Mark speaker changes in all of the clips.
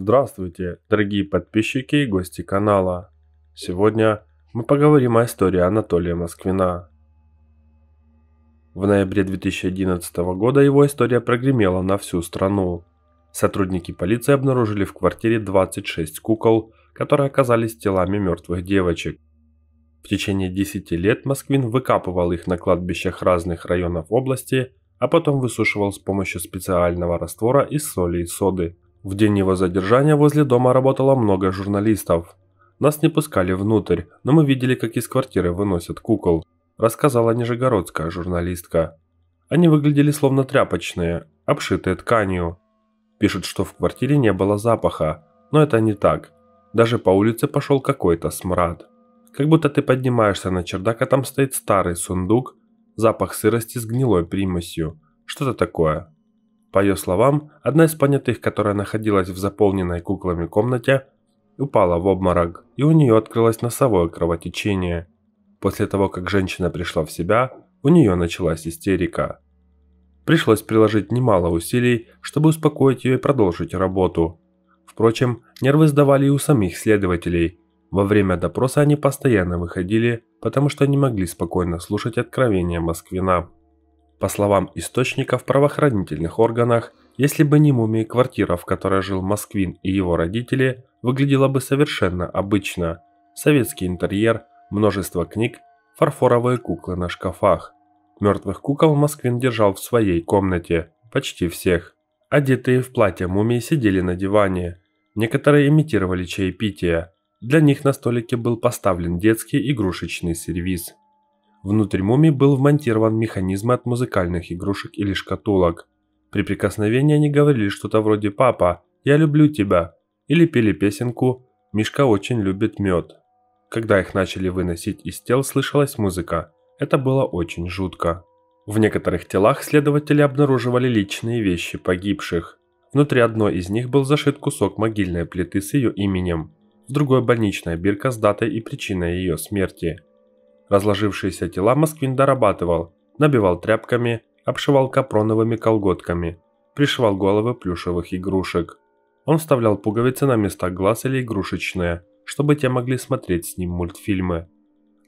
Speaker 1: Здравствуйте, дорогие подписчики и гости канала. Сегодня мы поговорим о истории Анатолия Москвина. В ноябре 2011 года его история прогремела на всю страну. Сотрудники полиции обнаружили в квартире 26 кукол, которые оказались телами мертвых девочек. В течение 10 лет Москвин выкапывал их на кладбищах разных районов области, а потом высушивал с помощью специального раствора из соли и соды – в день его задержания возле дома работало много журналистов. Нас не пускали внутрь, но мы видели, как из квартиры выносят кукол, рассказала нижегородская журналистка. Они выглядели словно тряпочные, обшитые тканью. Пишут, что в квартире не было запаха, но это не так. Даже по улице пошел какой-то смрад. Как будто ты поднимаешься на чердак, а там стоит старый сундук, запах сырости с гнилой примесью. Что-то такое. По ее словам, одна из понятых, которая находилась в заполненной куклами комнате, упала в обморок, и у нее открылось носовое кровотечение. После того, как женщина пришла в себя, у нее началась истерика. Пришлось приложить немало усилий, чтобы успокоить ее и продолжить работу. Впрочем, нервы сдавали и у самих следователей. Во время допроса они постоянно выходили, потому что не могли спокойно слушать откровения Москвина. По словам источников в правоохранительных органах, если бы не мумии, квартира, в которой жил Москвин и его родители, выглядела бы совершенно обычно. Советский интерьер, множество книг, фарфоровые куклы на шкафах. Мертвых кукол Москвин держал в своей комнате, почти всех. Одетые в платье мумии сидели на диване. Некоторые имитировали чаепитие. Для них на столике был поставлен детский игрушечный сервиз. Внутрь мумии был вмонтирован механизм от музыкальных игрушек или шкатулок. При прикосновении они говорили что-то вроде «Папа, я люблю тебя» или пели песенку «Мишка очень любит мед». Когда их начали выносить из тел, слышалась музыка. Это было очень жутко. В некоторых телах следователи обнаруживали личные вещи погибших. Внутри одной из них был зашит кусок могильной плиты с ее именем, в другой – больничная бирка с датой и причиной ее смерти – Разложившиеся тела Москвин дорабатывал, набивал тряпками, обшивал капроновыми колготками, пришивал головы плюшевых игрушек. Он вставлял пуговицы на места глаз или игрушечные, чтобы те могли смотреть с ним мультфильмы.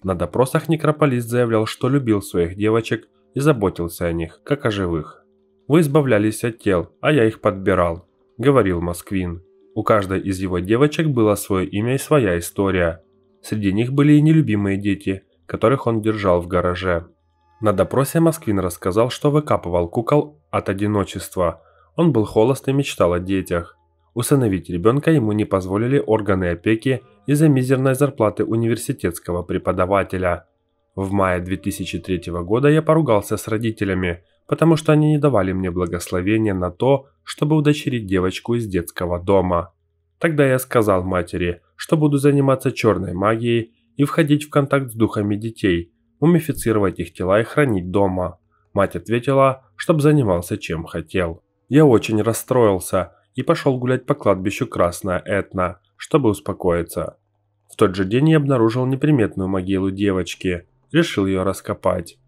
Speaker 1: На допросах некрополист заявлял, что любил своих девочек и заботился о них, как о живых. «Вы избавлялись от тел, а я их подбирал», – говорил Москвин. У каждой из его девочек было свое имя и своя история. Среди них были и нелюбимые дети, которых он держал в гараже. На допросе Москвин рассказал, что выкапывал кукол от одиночества. Он был холост и мечтал о детях. Усыновить ребенка ему не позволили органы опеки из-за мизерной зарплаты университетского преподавателя. В мае 2003 года я поругался с родителями, потому что они не давали мне благословения на то, чтобы удочерить девочку из детского дома. Тогда я сказал матери, что буду заниматься черной магией и входить в контакт с духами детей, мумифицировать их тела и хранить дома. Мать ответила, чтобы занимался чем хотел. Я очень расстроился и пошел гулять по кладбищу Красная Этна, чтобы успокоиться. В тот же день я обнаружил неприметную могилу девочки, решил ее раскопать.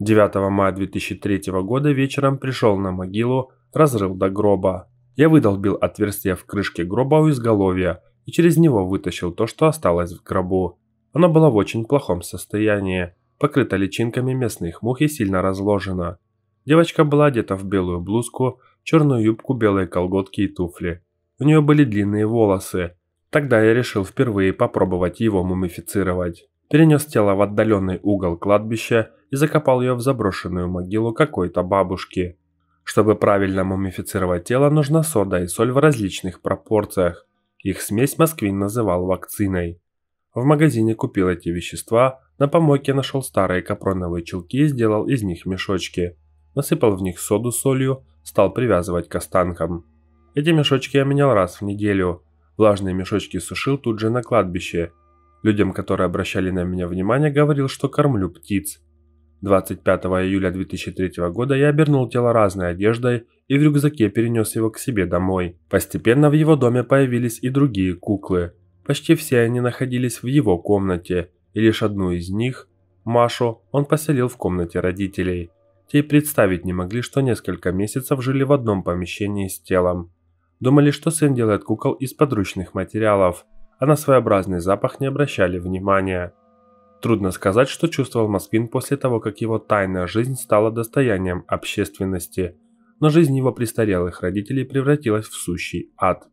Speaker 1: 9 мая 2003 года вечером пришел на могилу, разрыл до гроба. Я выдолбил отверстие в крышке гроба у изголовья и через него вытащил то, что осталось в гробу. Она была в очень плохом состоянии, покрыта личинками местных мух и сильно разложена. Девочка была одета в белую блузку, черную юбку, белые колготки и туфли. У нее были длинные волосы. Тогда я решил впервые попробовать его мумифицировать. Перенес тело в отдаленный угол кладбища и закопал ее в заброшенную могилу какой-то бабушки. Чтобы правильно мумифицировать тело, нужна сода и соль в различных пропорциях. Их смесь Москвин называл вакциной. В магазине купил эти вещества, на помойке нашел старые капроновые чулки и сделал из них мешочки. Насыпал в них соду солью, стал привязывать к останкам. Эти мешочки я менял раз в неделю. Влажные мешочки сушил тут же на кладбище. Людям, которые обращали на меня внимание, говорил, что кормлю птиц. 25 июля 2003 года я обернул тело разной одеждой и в рюкзаке перенес его к себе домой. Постепенно в его доме появились и другие куклы – Почти все они находились в его комнате, и лишь одну из них, Машу, он поселил в комнате родителей. Те и представить не могли, что несколько месяцев жили в одном помещении с телом. Думали, что сын делает кукол из подручных материалов, а на своеобразный запах не обращали внимания. Трудно сказать, что чувствовал Москвин после того, как его тайная жизнь стала достоянием общественности, но жизнь его престарелых родителей превратилась в сущий ад.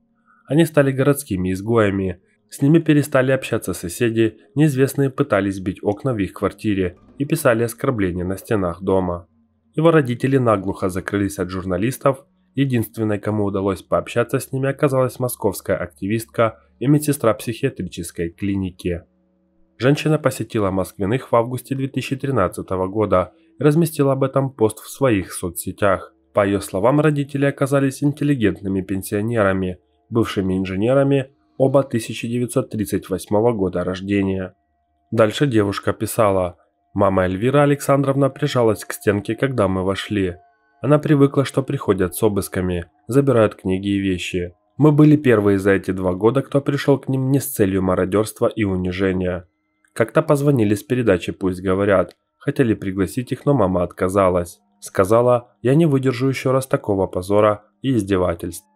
Speaker 1: Они стали городскими изгоями, с ними перестали общаться соседи, неизвестные пытались бить окна в их квартире и писали оскорбления на стенах дома. Его родители наглухо закрылись от журналистов, единственной, кому удалось пообщаться с ними, оказалась московская активистка и медсестра психиатрической клиники. Женщина посетила Москвиных в августе 2013 года и разместила об этом пост в своих соцсетях. По ее словам, родители оказались интеллигентными пенсионерами, бывшими инженерами оба 1938 года рождения. Дальше девушка писала «Мама Эльвира Александровна прижалась к стенке, когда мы вошли. Она привыкла, что приходят с обысками, забирают книги и вещи. Мы были первые за эти два года, кто пришел к ним не с целью мародерства и унижения. Как-то позвонили с передачи «Пусть говорят», хотели пригласить их, но мама отказалась. Сказала, я не выдержу еще раз такого позора и издевательств.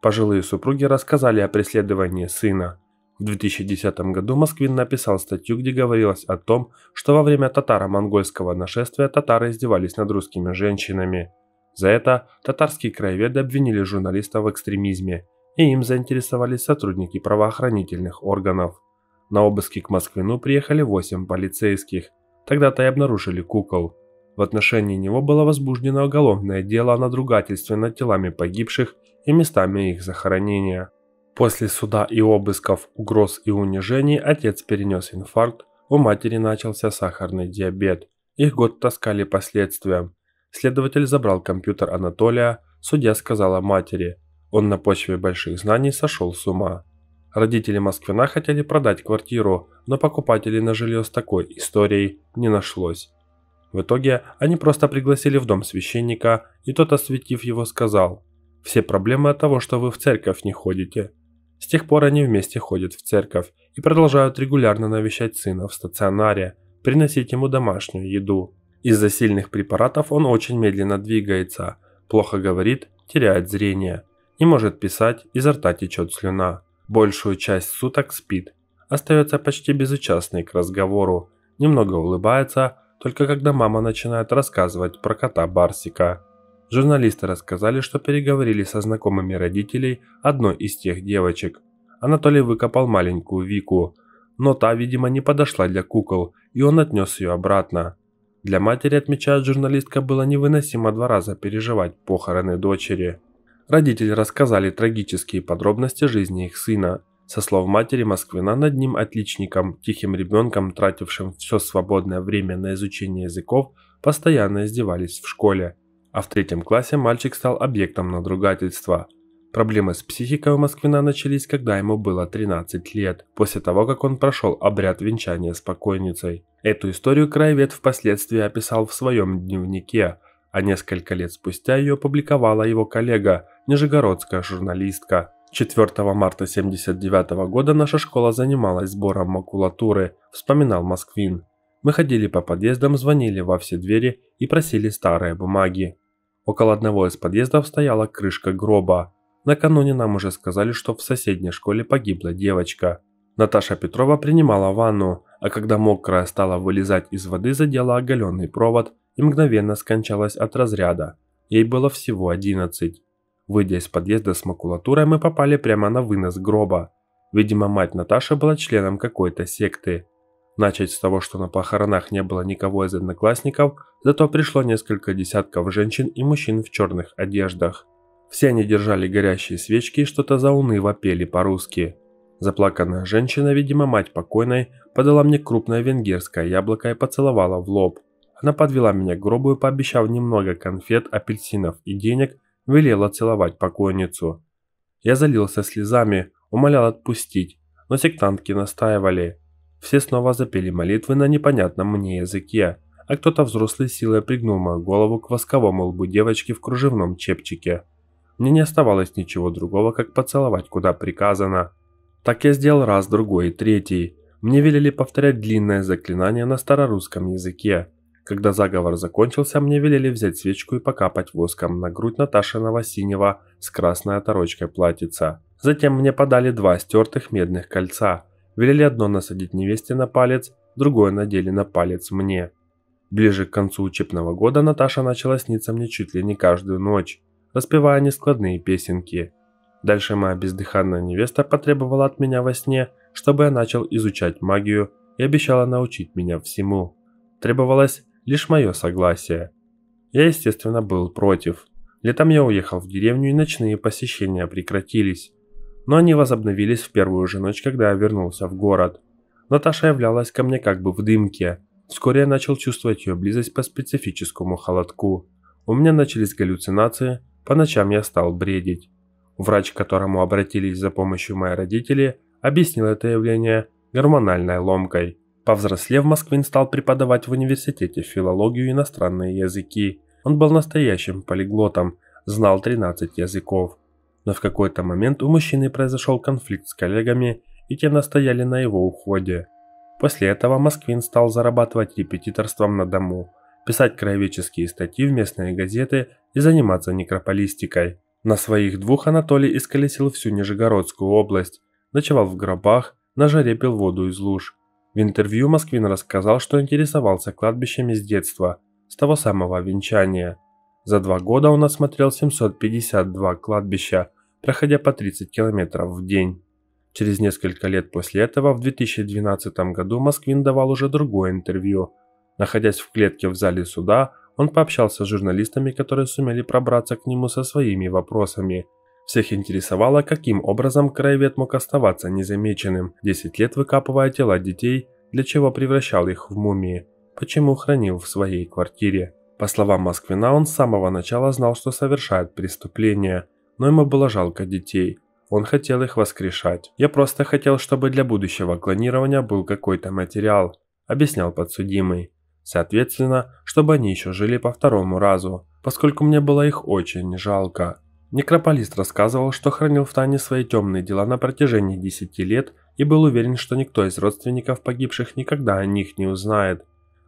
Speaker 1: Пожилые супруги рассказали о преследовании сына. В 2010 году Москвин написал статью, где говорилось о том, что во время татаро-монгольского нашествия татары издевались над русскими женщинами. За это татарские краеведы обвинили журналиста в экстремизме, и им заинтересовались сотрудники правоохранительных органов. На обыски к Москвину приехали 8 полицейских. Тогда-то и обнаружили кукол – в отношении него было возбуждено уголовное дело о надругательстве над телами погибших и местами их захоронения. После суда и обысков, угроз и унижений отец перенес инфаркт, у матери начался сахарный диабет. Их год таскали по Следователь забрал компьютер Анатолия, судья сказала матери. Он на почве больших знаний сошел с ума. Родители Москвина хотели продать квартиру, но покупателей на жилье с такой историей не нашлось. В итоге они просто пригласили в дом священника, и тот, осветив его, сказал «Все проблемы от того, что вы в церковь не ходите». С тех пор они вместе ходят в церковь и продолжают регулярно навещать сына в стационаре, приносить ему домашнюю еду. Из-за сильных препаратов он очень медленно двигается, плохо говорит, теряет зрение, не может писать, изо рта течет слюна. Большую часть суток спит, остается почти безучастный к разговору, немного улыбается, только когда мама начинает рассказывать про кота Барсика. Журналисты рассказали, что переговорили со знакомыми родителей одной из тех девочек. Анатолий выкопал маленькую Вику, но та, видимо, не подошла для кукол, и он отнес ее обратно. Для матери, отмечает журналистка, было невыносимо два раза переживать похороны дочери. Родители рассказали трагические подробности жизни их сына – со слов матери Москвина, над ним отличником, тихим ребенком, тратившим все свободное время на изучение языков, постоянно издевались в школе. А в третьем классе мальчик стал объектом надругательства. Проблемы с психикой у Москвина начались, когда ему было 13 лет, после того, как он прошел обряд венчания с покойницей. Эту историю краевед впоследствии описал в своем дневнике, а несколько лет спустя ее опубликовала его коллега, нижегородская журналистка. 4 марта 1979 года наша школа занималась сбором макулатуры, вспоминал Москвин. Мы ходили по подъездам, звонили во все двери и просили старые бумаги. Около одного из подъездов стояла крышка гроба. Накануне нам уже сказали, что в соседней школе погибла девочка. Наташа Петрова принимала ванну, а когда мокрая стала вылезать из воды, задела оголенный провод и мгновенно скончалась от разряда. Ей было всего 11. Выйдя из подъезда с макулатурой, мы попали прямо на вынос гроба. Видимо, мать Наташи была членом какой-то секты. Начать с того, что на похоронах не было никого из одноклассников, зато пришло несколько десятков женщин и мужчин в черных одеждах. Все они держали горящие свечки и что-то зауныло пели по-русски. Заплаканная женщина, видимо, мать покойной, подала мне крупное венгерское яблоко и поцеловала в лоб. Она подвела меня к гробу и, пообещав немного конфет, апельсинов и денег, велела целовать покойницу. Я залился слезами, умолял отпустить, но сектантки настаивали. Все снова запели молитвы на непонятном мне языке, а кто-то взрослый силой пригнул мою голову к восковому лбу девочки в кружевном чепчике. Мне не оставалось ничего другого, как поцеловать, куда приказано. Так я сделал раз, другой и третий. Мне велели повторять длинное заклинание на старорусском языке, когда заговор закончился, мне велели взять свечку и покапать воском на грудь Наташиного синего с красной оторочкой платьица. Затем мне подали два стертых медных кольца. Велели одно насадить невесте на палец, другое надели на палец мне. Ближе к концу учебного года Наташа начала сниться мне чуть ли не каждую ночь, распевая нескладные песенки. Дальше моя бездыханная невеста потребовала от меня во сне, чтобы я начал изучать магию и обещала научить меня всему. Требовалось лишь мое согласие. Я, естественно, был против. Летом я уехал в деревню, и ночные посещения прекратились. Но они возобновились в первую же ночь, когда я вернулся в город. Наташа являлась ко мне как бы в дымке. Вскоре я начал чувствовать ее близость по специфическому холодку. У меня начались галлюцинации, по ночам я стал бредить. Врач, к которому обратились за помощью мои родители, объяснил это явление гормональной ломкой. Повзрослев, Москвин стал преподавать в университете филологию и иностранные языки. Он был настоящим полиглотом, знал 13 языков. Но в какой-то момент у мужчины произошел конфликт с коллегами, и те настояли на его уходе. После этого Москвин стал зарабатывать репетиторством на дому, писать краеведческие статьи в местные газеты и заниматься некрополистикой. На своих двух Анатолий исколесил всю Нижегородскую область, ночевал в гробах, на жаре пил воду из луж. В интервью Москвин рассказал, что интересовался кладбищами с детства, с того самого венчания. За два года он осмотрел 752 кладбища, проходя по 30 километров в день. Через несколько лет после этого, в 2012 году, Москвин давал уже другое интервью. Находясь в клетке в зале суда, он пообщался с журналистами, которые сумели пробраться к нему со своими вопросами – всех интересовало, каким образом краевед мог оставаться незамеченным, 10 лет выкапывая тела детей, для чего превращал их в мумии, почему хранил в своей квартире. По словам Москвина, он с самого начала знал, что совершает преступление, но ему было жалко детей. Он хотел их воскрешать. «Я просто хотел, чтобы для будущего клонирования был какой-то материал», – объяснял подсудимый. Соответственно, чтобы они еще жили по второму разу, поскольку мне было их очень жалко. Некрополист рассказывал, что хранил в тайне свои темные дела на протяжении 10 лет и был уверен, что никто из родственников погибших никогда о них не узнает.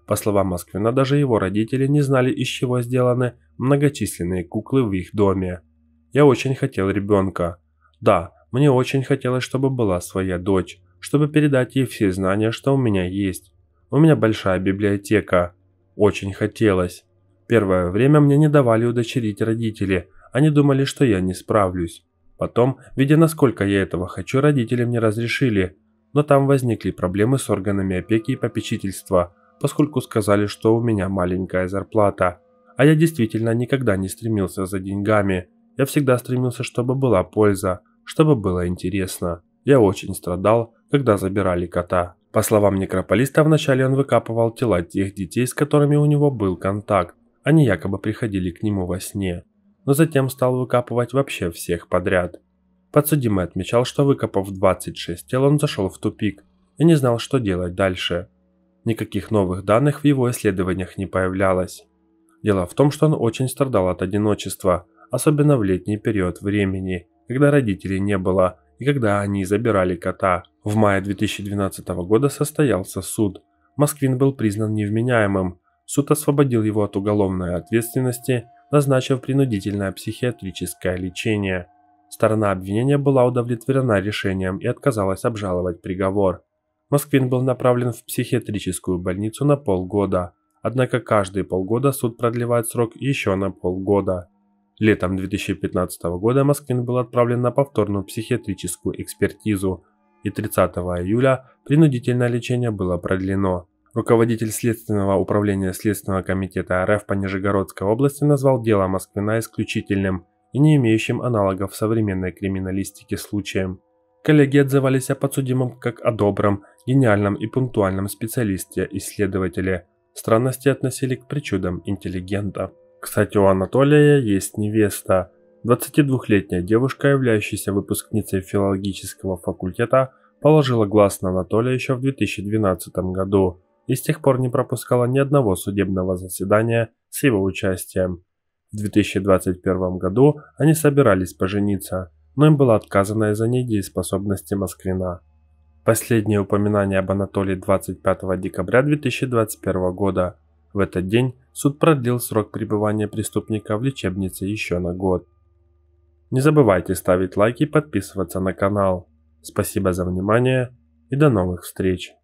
Speaker 1: По словам Москвина, даже его родители не знали, из чего сделаны многочисленные куклы в их доме. «Я очень хотел ребенка. Да, мне очень хотелось, чтобы была своя дочь, чтобы передать ей все знания, что у меня есть. У меня большая библиотека. Очень хотелось. Первое время мне не давали удочерить родители – они думали, что я не справлюсь. Потом, видя насколько я этого хочу, родители мне разрешили. Но там возникли проблемы с органами опеки и попечительства, поскольку сказали, что у меня маленькая зарплата. А я действительно никогда не стремился за деньгами. Я всегда стремился, чтобы была польза, чтобы было интересно. Я очень страдал, когда забирали кота. По словам некрополиста, вначале он выкапывал тела тех детей, с которыми у него был контакт. Они якобы приходили к нему во сне но затем стал выкапывать вообще всех подряд. Подсудимый отмечал, что выкопав 26 тел, он зашел в тупик и не знал, что делать дальше. Никаких новых данных в его исследованиях не появлялось. Дело в том, что он очень страдал от одиночества, особенно в летний период времени, когда родителей не было и когда они забирали кота. В мае 2012 года состоялся суд. Москвин был признан невменяемым. Суд освободил его от уголовной ответственности – назначив принудительное психиатрическое лечение. Сторона обвинения была удовлетворена решением и отказалась обжаловать приговор. Москвин был направлен в психиатрическую больницу на полгода, однако каждые полгода суд продлевает срок еще на полгода. Летом 2015 года Москвин был отправлен на повторную психиатрическую экспертизу, и 30 июля принудительное лечение было продлено. Руководитель Следственного управления Следственного комитета РФ по Нижегородской области назвал дело Москвина исключительным и не имеющим аналогов в современной криминалистике случаем. Коллеги отзывались о подсудимом как о добром, гениальном и пунктуальном специалисте-исследователе. и Странности относили к причудам интеллигента. Кстати, у Анатолия есть невеста. 22-летняя девушка, являющаяся выпускницей филологического факультета, положила глаз на Анатолия еще в 2012 году и с тех пор не пропускала ни одного судебного заседания с его участием. В 2021 году они собирались пожениться, но им было отказано из-за недееспособности Москвина. Последнее упоминание об Анатолии 25 декабря 2021 года. В этот день суд продлил срок пребывания преступника в лечебнице еще на год. Не забывайте ставить лайки и подписываться на канал. Спасибо за внимание и до новых встреч!